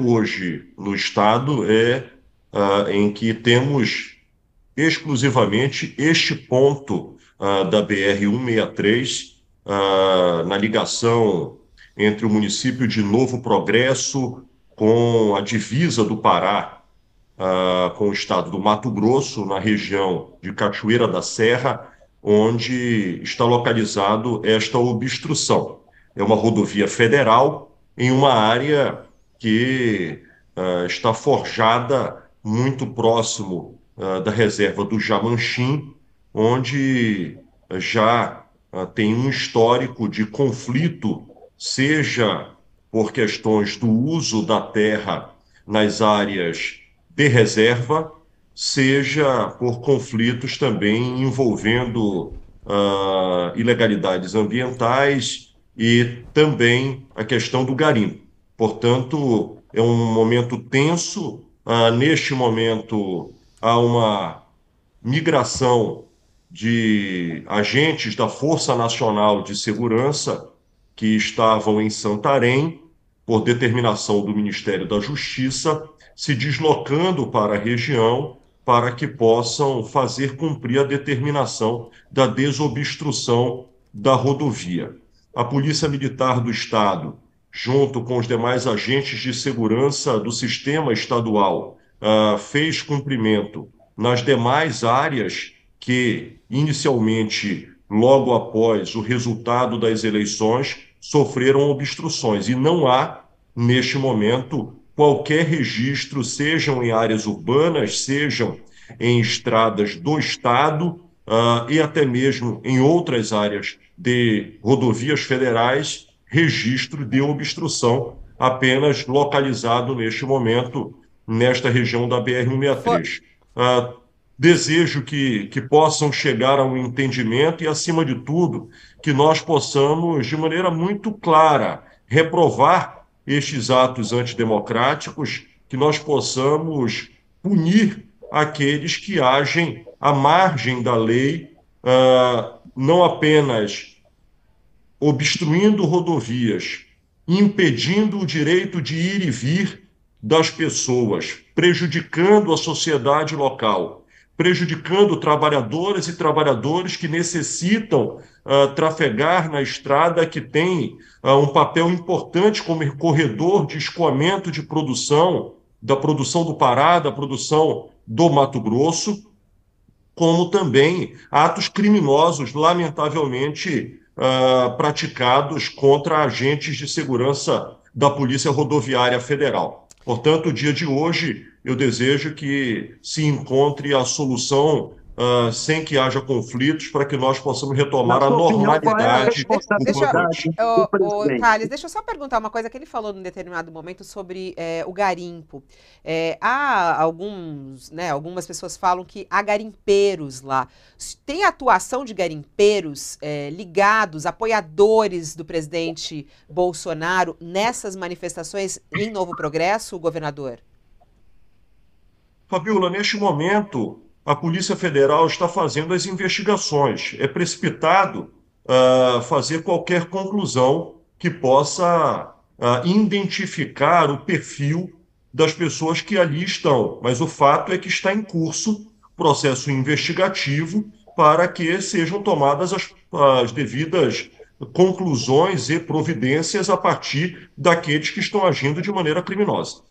hoje no Estado é uh, em que temos exclusivamente este ponto uh, da BR-163 uh, ah, na ligação entre o município de Novo Progresso com a divisa do Pará, com o estado do Mato Grosso, na região de Cachoeira da Serra, onde está localizado esta obstrução. É uma rodovia federal em uma área que uh, está forjada muito próximo uh, da reserva do Jamanchim, onde já ah, tem um histórico de conflito, seja por questões do uso da terra nas áreas de reserva, seja por conflitos também envolvendo uh, ilegalidades ambientais e também a questão do garimpo. Portanto, é um momento tenso. Ah, neste momento, há uma migração de agentes da Força Nacional de Segurança que estavam em Santarém, por determinação do Ministério da Justiça, se deslocando para a região para que possam fazer cumprir a determinação da desobstrução da rodovia. A Polícia Militar do Estado junto com os demais agentes de segurança do sistema estadual, uh, fez cumprimento nas demais áreas que, inicialmente, logo após o resultado das eleições, sofreram obstruções. E não há, neste momento, qualquer registro, sejam em áreas urbanas, sejam em estradas do Estado uh, e até mesmo em outras áreas de rodovias federais, registro de obstrução apenas localizado neste momento nesta região da BR-163. Ah, desejo que, que possam chegar a um entendimento e, acima de tudo, que nós possamos, de maneira muito clara, reprovar estes atos antidemocráticos, que nós possamos punir aqueles que agem à margem da lei, ah, não apenas obstruindo rodovias, impedindo o direito de ir e vir das pessoas, prejudicando a sociedade local, prejudicando trabalhadoras e trabalhadores que necessitam uh, trafegar na estrada que tem uh, um papel importante como corredor de escoamento de produção, da produção do Pará, da produção do Mato Grosso, como também atos criminosos, lamentavelmente, uh, praticados contra agentes de segurança da Polícia Rodoviária Federal. Portanto, o dia de hoje, eu desejo que se encontre a solução uh, sem que haja conflitos, para que nós possamos retomar é a normalidade. deixa, Thales, deixa eu só perguntar uma coisa que ele falou num determinado momento sobre é, o garimpo. É, há alguns, né, algumas pessoas falam que há garimpeiros lá. Tem atuação de garimpeiros é, ligados, apoiadores do presidente Bolsonaro nessas manifestações em Novo Progresso, governador? Fabiola, neste momento, a Polícia Federal está fazendo as investigações. É precipitado uh, fazer qualquer conclusão que possa uh, identificar o perfil das pessoas que ali estão, mas o fato é que está em curso processo investigativo para que sejam tomadas as, as devidas conclusões e providências a partir daqueles que estão agindo de maneira criminosa.